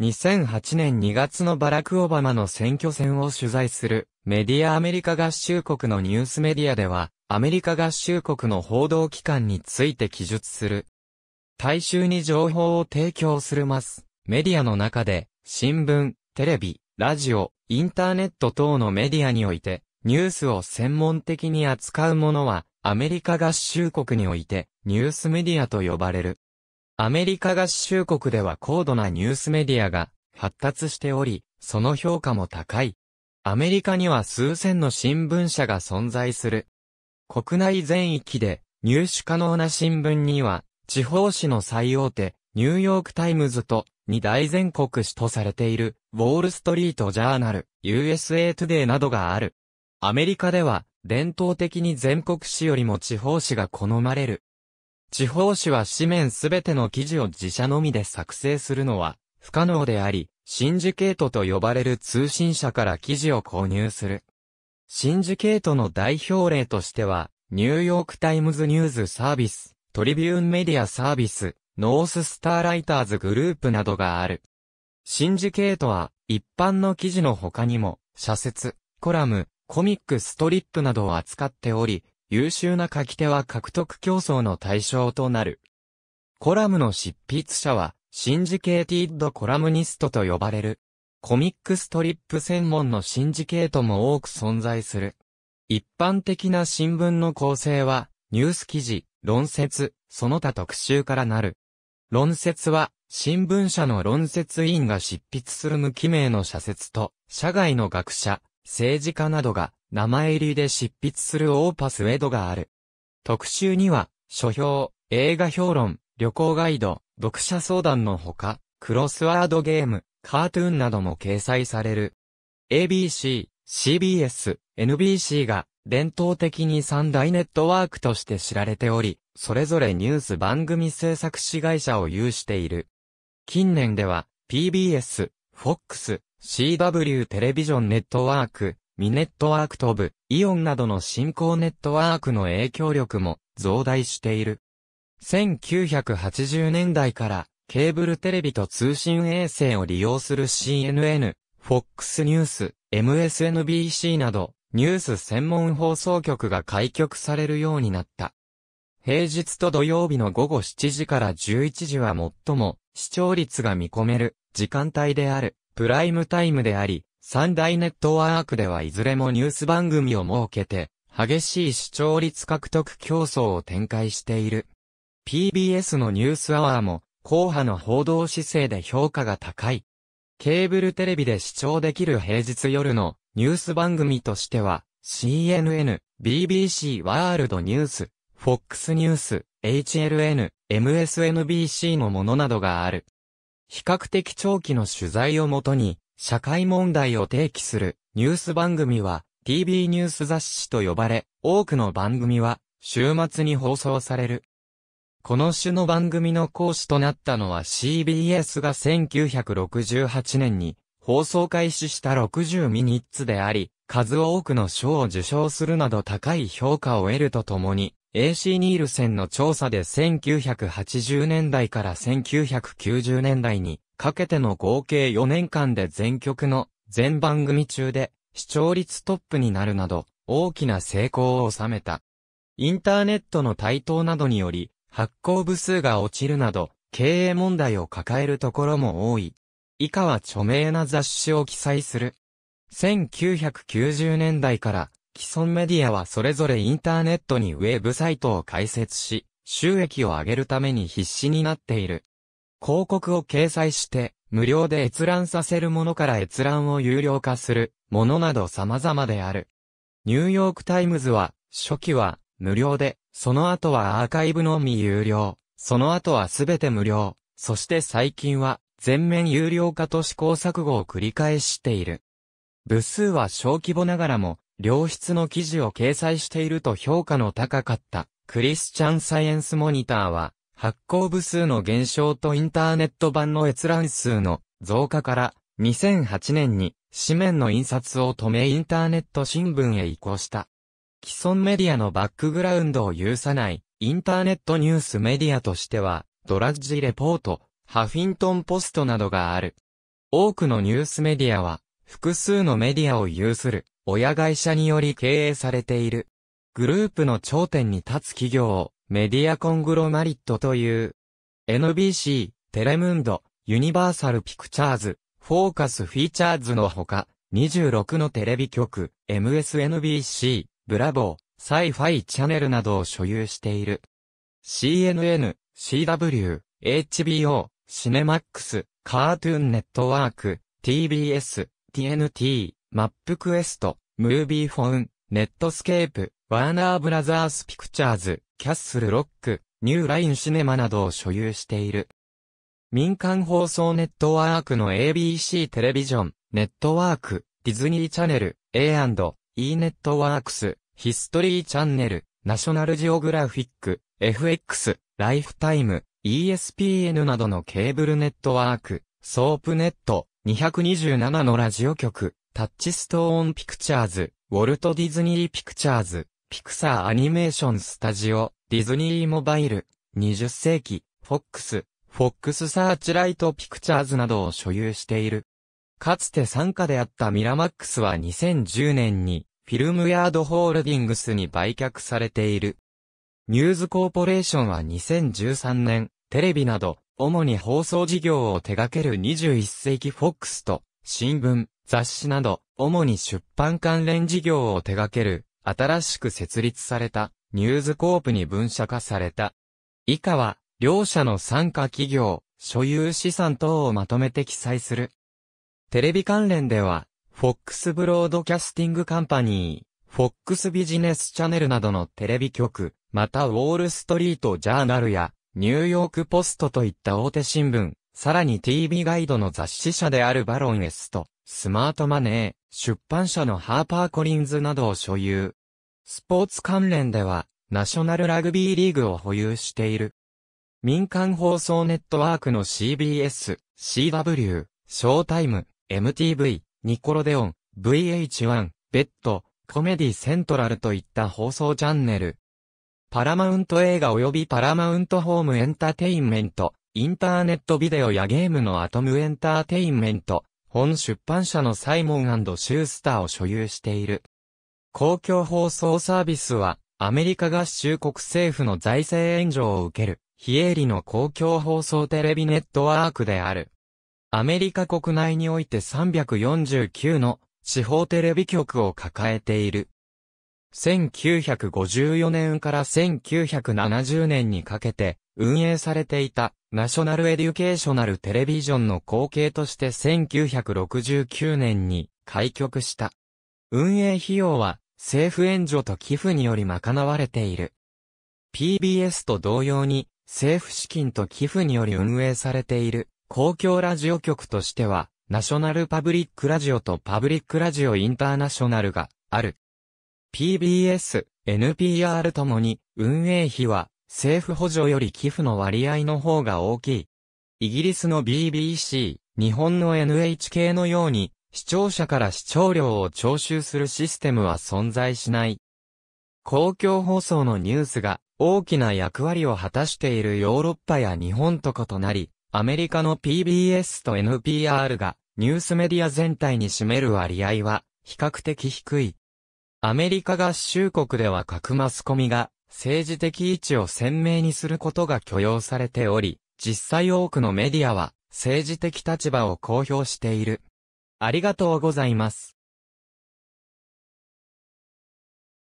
2008年2月のバラク・オバマの選挙戦を取材するメディアアメリカ合衆国のニュースメディアではアメリカ合衆国の報道機関について記述する。大衆に情報を提供するます。メディアの中で新聞、テレビ、ラジオ、インターネット等のメディアにおいてニュースを専門的に扱うものはアメリカ合衆国においてニュースメディアと呼ばれる。アメリカ合衆国では高度なニュースメディアが発達しており、その評価も高い。アメリカには数千の新聞社が存在する。国内全域で入手可能な新聞には、地方紙の最大手、ニューヨークタイムズと、二大全国紙とされている、ウォールストリートジャーナル、USA トゥデイなどがある。アメリカでは、伝統的に全国紙よりも地方紙が好まれる。地方紙は紙面すべての記事を自社のみで作成するのは不可能であり、シンジケートと呼ばれる通信社から記事を購入する。シンジケートの代表例としては、ニューヨークタイムズニューズサービス、トリビューンメディアサービス、ノーススターライターズグループなどがある。シンジケートは、一般の記事の他にも、社説、コラム、コミックストリップなどを扱っており、優秀な書き手は獲得競争の対象となる。コラムの執筆者は、シンジケーティッドコラムニストと呼ばれる。コミックストリップ専門のシンジケートも多く存在する。一般的な新聞の構成は、ニュース記事、論説、その他特集からなる。論説は、新聞社の論説委員が執筆する無記名の社説と、社外の学者、政治家などが名前入りで執筆するオーパスウェドがある。特集には、書評、映画評論、旅行ガイド、読者相談のほか、クロスワードゲーム、カートゥーンなども掲載される。ABC、CBS、NBC が伝統的に三大ネットワークとして知られており、それぞれニュース番組制作子会社を有している。近年では PBS、FOX、CW テレビジョンネットワーク、ミネットワークトブ、イオンなどの新興ネットワークの影響力も増大している。1980年代からケーブルテレビと通信衛星を利用する CNN、FOX ニュース、MSNBC などニュース専門放送局が開局されるようになった。平日と土曜日の午後7時から11時は最も視聴率が見込める時間帯であるプライムタイムであり、三大ネットワークではいずれもニュース番組を設けて、激しい視聴率獲得競争を展開している。PBS のニュースアワーも、硬派の報道姿勢で評価が高い。ケーブルテレビで視聴できる平日夜のニュース番組としては、CNN、BBC ワールドニュース、FOX ニュース、HLN、MSNBC のものなどがある。比較的長期の取材をもとに、社会問題を提起するニュース番組は TV ニュース雑誌と呼ばれ、多くの番組は週末に放送される。この種の番組の講師となったのは CBS が1968年に放送開始した60ミニッツであり、数多くの賞を受賞するなど高い評価を得るとともに、AC ニールセンの調査で1980年代から1990年代にかけての合計4年間で全曲の全番組中で視聴率トップになるなど大きな成功を収めた。インターネットの台頭などにより発行部数が落ちるなど経営問題を抱えるところも多い。以下は著名な雑誌を記載する。1990年代から既存メディアはそれぞれインターネットにウェブサイトを開設し、収益を上げるために必死になっている。広告を掲載して、無料で閲覧させるものから閲覧を有料化するものなど様々である。ニューヨークタイムズは、初期は無料で、その後はアーカイブのみ有料、その後はすべて無料、そして最近は全面有料化と試行錯誤を繰り返している。部数は小規模ながらも、良質の記事を掲載していると評価の高かった、クリスチャンサイエンスモニターは、発行部数の減少とインターネット版の閲覧数の増加から、2008年に紙面の印刷を止めインターネット新聞へ移行した。既存メディアのバックグラウンドを有さないインターネットニュースメディアとしては、ドラッジレポート、ハフィントンポストなどがある。多くのニュースメディアは、複数のメディアを有する、親会社により経営されている。グループの頂点に立つ企業を、メディアコングロマリットという、NBC、テレムンド、ユニバーサルピクチャーズ、フォーカスフィーチャーズのほか、26のテレビ局、MSNBC、ブラボー、サイファイチャンネルなどを所有している。CNN、CW、HBO、シネマックス、カートゥーンネットワーク、TBS、TNT、マップクエスト、ムービーフォン、ネットスケープ、ワーナーブラザースピクチャーズ、キャッスルロック、ニューラインシネマなどを所有している。民間放送ネットワークの ABC テレビジョン、ネットワーク、ディズニーチャンネル、A&E ネットワークス、ヒストリーチャンネル、ナショナルジオグラフィック、FX、ライフタイム、ESPN などのケーブルネットワーク、ソープネット、227のラジオ局、タッチストーンピクチャーズ、ウォルト・ディズニー・ピクチャーズ、ピクサーアニメーションスタジオ、ディズニーモバイル、20世紀、フォックス、フォックスサーチライトピクチャーズなどを所有している。かつて参加であったミラマックスは2010年に、フィルムヤードホールディングスに売却されている。ニューズコーポレーションは2013年、テレビなど、主に放送事業を手掛ける21世紀フォックスと、新聞、雑誌など、主に出版関連事業を手掛ける、新しく設立された、ニューズコープに分社化された。以下は、両社の参加企業、所有資産等をまとめて記載する。テレビ関連では、FOX ブロードキャスティングカンパニー、FOX ビジネスチャンネルなどのテレビ局、またウォールストリートジャーナルや、ニューヨークポストといった大手新聞、さらに TV ガイドの雑誌社であるバロンエスと、スマートマネー、出版社のハーパーコリンズなどを所有。スポーツ関連では、ナショナルラグビーリーグを保有している。民間放送ネットワークの CBS、CW、ショータイム、MTV、ニコロデオン、VH1、ベッド、コメディセントラルといった放送チャンネル。パラマウント映画及びパラマウントホームエンターテインメント、インターネットビデオやゲームのアトムエンターテインメント、本出版社のサイモンシュースターを所有している。公共放送サービスは、アメリカ合衆国政府の財政援助を受ける、非営利の公共放送テレビネットワークである。アメリカ国内において349の地方テレビ局を抱えている。1954年から1970年にかけて、運営されていたナショナルエデュケーショナルテレビジョンの後継として1969年に開局した。運営費用は政府援助と寄付により賄われている。PBS と同様に政府資金と寄付により運営されている公共ラジオ局としてはナショナルパブリックラジオとパブリックラジオインターナショナルがある。PBS、NPR ともに運営費は政府補助より寄付の割合の方が大きい。イギリスの BBC、日本の NHK のように、視聴者から視聴料を徴収するシステムは存在しない。公共放送のニュースが大きな役割を果たしているヨーロッパや日本と異なり、アメリカの PBS と NPR がニュースメディア全体に占める割合は比較的低い。アメリカ合衆国では各マスコミが政治的位置を鮮明にすることが許容されており、実際多くのメディアは政治的立場を公表している。ありがとうございます。